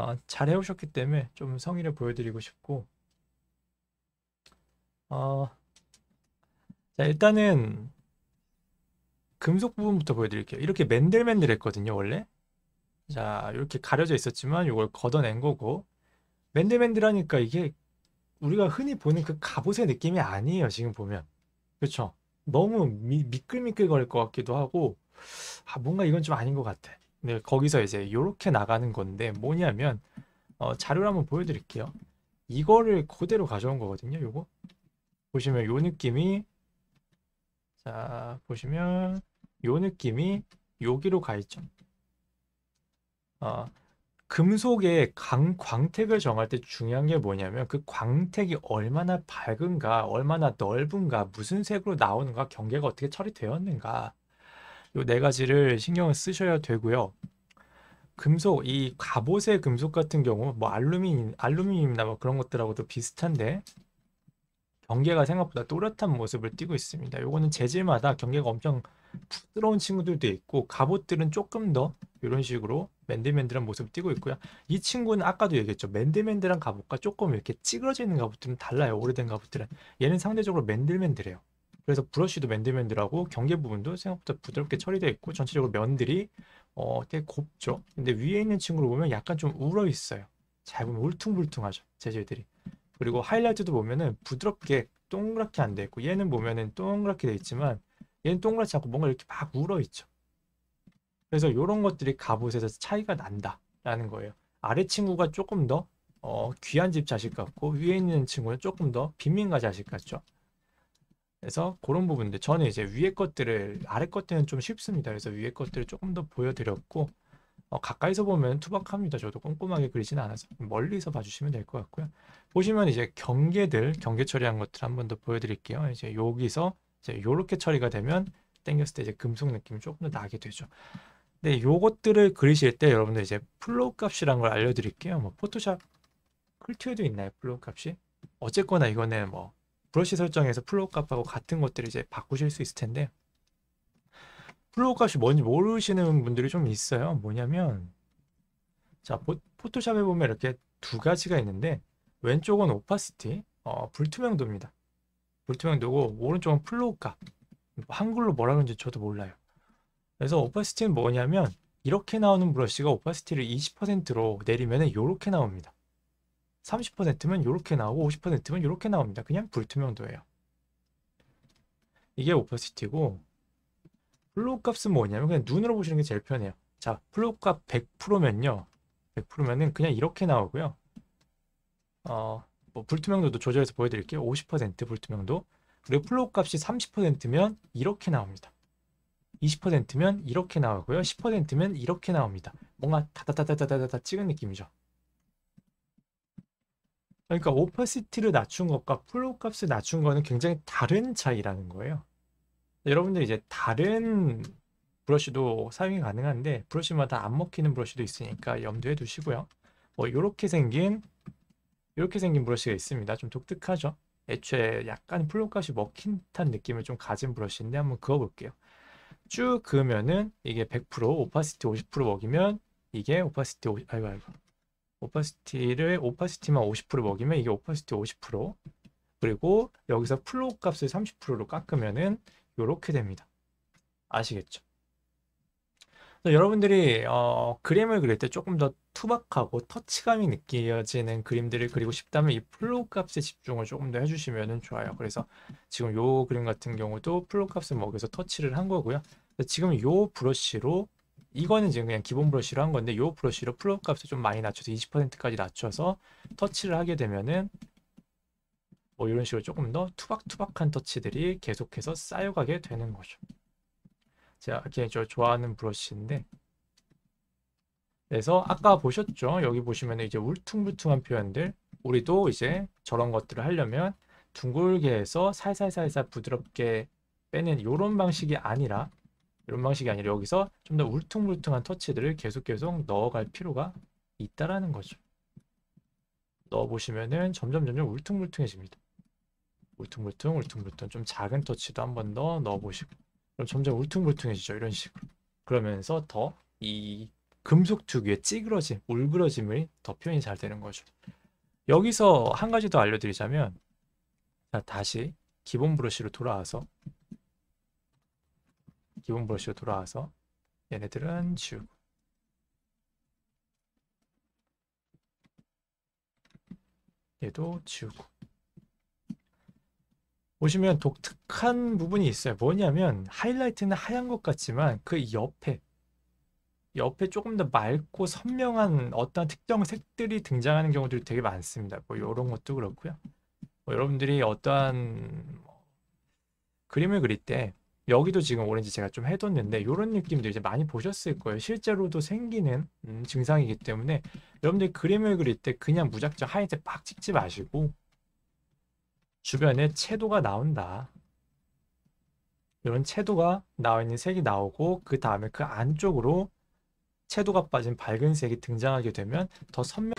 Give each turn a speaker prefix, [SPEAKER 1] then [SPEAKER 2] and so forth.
[SPEAKER 1] 아, 잘 해오셨기 때문에 좀 성의를 보여드리고 싶고 어, 자 일단은 금속 부분부터 보여드릴게요. 이렇게 맨들맨들했거든요 원래 자 이렇게 가려져 있었지만 이걸 걷어낸 거고 맨들맨들하니까 이게 우리가 흔히 보는 그 갑옷의 느낌이 아니에요 지금 보면 그렇죠 너무 미, 미끌미끌거릴 것 같기도 하고 아, 뭔가 이건 좀 아닌 것 같아 네, 거기서 이제 이렇게 나가는 건데 뭐냐면 어, 자료를 한번 보여드릴게요. 이거를 그대로 가져온 거거든요. 요거 보시면 요 느낌이 자 보시면 요 느낌이 여기로 가 있죠. 어, 금속의 강, 광택을 정할 때 중요한 게 뭐냐면 그 광택이 얼마나 밝은가, 얼마나 넓은가, 무슨 색으로 나오는가, 경계가 어떻게 처리되었는가 요네 가지를 신경을 쓰셔야 되고요. 금속 이 갑옷의 금속 같은 경우 뭐 알루미늄 알루미늄이나 뭐 그런 것들하고도 비슷한데 경계가 생각보다 또렷한 모습을 띠고 있습니다. 요거는 재질마다 경계가 엄청 부드러운 친구들도 있고 갑옷들은 조금 더 이런 식으로 맨들맨들한 모습을 띠고 있고요. 이 친구는 아까도 얘기했죠. 맨들맨들한 갑옷과 조금 이렇게 찌그러지는 갑옷들은 달라요. 오래된 갑옷들은 얘는 상대적으로 맨들맨들해요. 그래서 브러쉬도 맨들맨들하고 경계 부분도 생각보다 부드럽게 처리되어 있고 전체적으로 면들이 어, 되게 곱죠. 근데 위에 있는 친구를 보면 약간 좀 울어 있어요. 잘 보면 울퉁불퉁하죠. 재질들이. 그리고 하이라이트도 보면은 부드럽게 동그랗게 안 돼 있고 얘는 보면은 동그랗게 돼 있지만 얘는 동그랗지 않고 뭔가 이렇게 막 울어 있죠. 그래서 이런 것들이 갑옷에서 차이가 난다라는 거예요. 아래 친구가 조금 더 어, 귀한 집 자식 같고 위에 있는 친구는 조금 더 빈민가 자식 같죠. 그래서 그런 부분들 저는 이제 위에 것들을 아래 것들은 좀 쉽습니다. 그래서 위에 것들을 조금 더 보여드렸고 어, 가까이서 보면 투박합니다. 저도 꼼꼼하게 그리진 않아서 멀리서 봐주시면 될 것 같고요. 보시면 이제 경계들 경계 처리한 것들 한번 더 보여드릴게요. 이제 여기서 이제 이렇게 처리가 되면 땡겼을때 이제 금속 느낌이 조금 더 나게 되죠. 근데 요것들을 그리실 때 여러분들 이제 플로우 값이란 걸 알려드릴게요. 뭐 포토샵 클티에도 있나요? 플로우 값이 어쨌거나 이거는 뭐 브러쉬 설정에서 플로우 값하고 같은 것들을 이제 바꾸실 수 있을 텐데 플로우 값이 뭔지 모르시는 분들이 좀 있어요. 뭐냐면 자 포토샵에 보면 이렇게 두 가지가 있는데 왼쪽은 오파시티, 어, 불투명도입니다. 불투명도고 오른쪽은 플로우 값. 뭐 한글로 뭐라 그런지 저도 몰라요. 그래서 오파시티는 뭐냐면 이렇게 나오는 브러쉬가 오파시티를 20%로 내리면 이렇게 나옵니다. 30%면 이렇게 나오고 50%면 이렇게 나옵니다. 그냥 불투명도예요. 이게 오퍼시티고 플로우 값은 뭐냐면 그냥 눈으로 보시는 게 제일 편해요. 자, 플로우 값 100%면요. 100%면은 그냥 이렇게 나오고요. 어, 뭐 불투명도도 조절해서 보여드릴게요. 50% 불투명도. 그리고 플로우 값이 30%면 이렇게 나옵니다. 20%면 이렇게 나오고요. 10%면 이렇게 나옵니다. 뭔가 다다다다다다 찍은 느낌이죠. 그러니까 오퍼시티를 낮춘 것과 플로우 값을 낮춘 거는 굉장히 다른 차이라는 거예요. 여러분들 이제 다른 브러쉬도 사용이 가능한데 브러쉬마다 안 먹히는 브러쉬도 있으니까 염두에 두시고요. 뭐 이렇게 생긴 이렇게 생긴 브러쉬가 있습니다. 좀 독특하죠? 애초에 약간 플로우 값이 먹힌 듯한 느낌을 좀 가진 브러쉬인데 한번 그어볼게요. 쭉 그으면은 이게 100%오퍼시티50% 먹이면 이게 오퍼시티 50, 아이고 아이고 오퍼시티를오퍼시티만50% 먹이면 이게 오퍼시티50% 그리고 여기서 플로우 값을 30%로 깎으면은 이렇게 됩니다. 아시겠죠? 여러분들이 어, 그림을 그릴 때 조금 더 투박하고 터치감이 느껴지는 그림들을 그리고 싶다면 이 플로우 값에 집중을 조금 더 해주시면 좋아요. 그래서 지금 이 그림 같은 경우도 플로우 값을 먹여서 터치를 한 거고요. 지금 이 브러쉬로 이거는 지금 그냥 기본 브러쉬로 한 건데 요 브러쉬로 플롯 값을 좀 많이 낮춰서 20%까지 낮춰서 터치를 하게 되면은 뭐 이런 식으로 조금 더 투박투박한 터치들이 계속해서 쌓여가게 되는 거죠. 제가 개인적으로 좋아하는 브러쉬인데 그래서 아까 보셨죠? 여기 보시면 이제 울퉁불퉁한 표현들 우리도 이제 저런 것들을 하려면 둥글게 해서 살살살살 부드럽게 빼는 이런 방식이 아니라 이런 방식이 아니라 여기서 좀 더 울퉁불퉁한 터치들을 계속 계속 넣어갈 필요가 있다라는 거죠. 넣어보시면은 점점 점점 울퉁불퉁해집니다. 울퉁불퉁 울퉁불퉁 좀 작은 터치도 한 번 더 넣어보시고 그럼 점점 울퉁불퉁해지죠. 이런 식으로. 그러면서 더 이 금속 특유의 찌그러짐, 울그러짐이 더 표현이 잘 되는 거죠. 여기서 한 가지 더 알려드리자면 자, 다시 기본 브러쉬로 돌아와서 기본 브러쉬로 돌아와서 얘네들은 지우고 얘도 지우고 보시면 독특한 부분이 있어요. 뭐냐면 하이라이트는 하얀 것 같지만 그 옆에 옆에 조금 더 맑고 선명한 어떤 특정 색들이 등장하는 경우들이 되게 많습니다. 뭐 이런 것도 그렇고요. 뭐 여러분들이 어떠한 뭐 그림을 그릴 때 여기도 지금 오렌지 제가 좀 해뒀는데 이런 느낌도 이제 많이 보셨을 거예요. 실제로도 생기는 음, 증상이기 때문에 여러분들 그림을 그릴 때 그냥 무작정 하얀색 막 찍지 마시고 주변에 채도가 나온다. 이런 채도가 나와 있는 색이 나오고 그 다음에 그 안쪽으로 채도가 빠진 밝은 색이 등장하게 되면 더 선명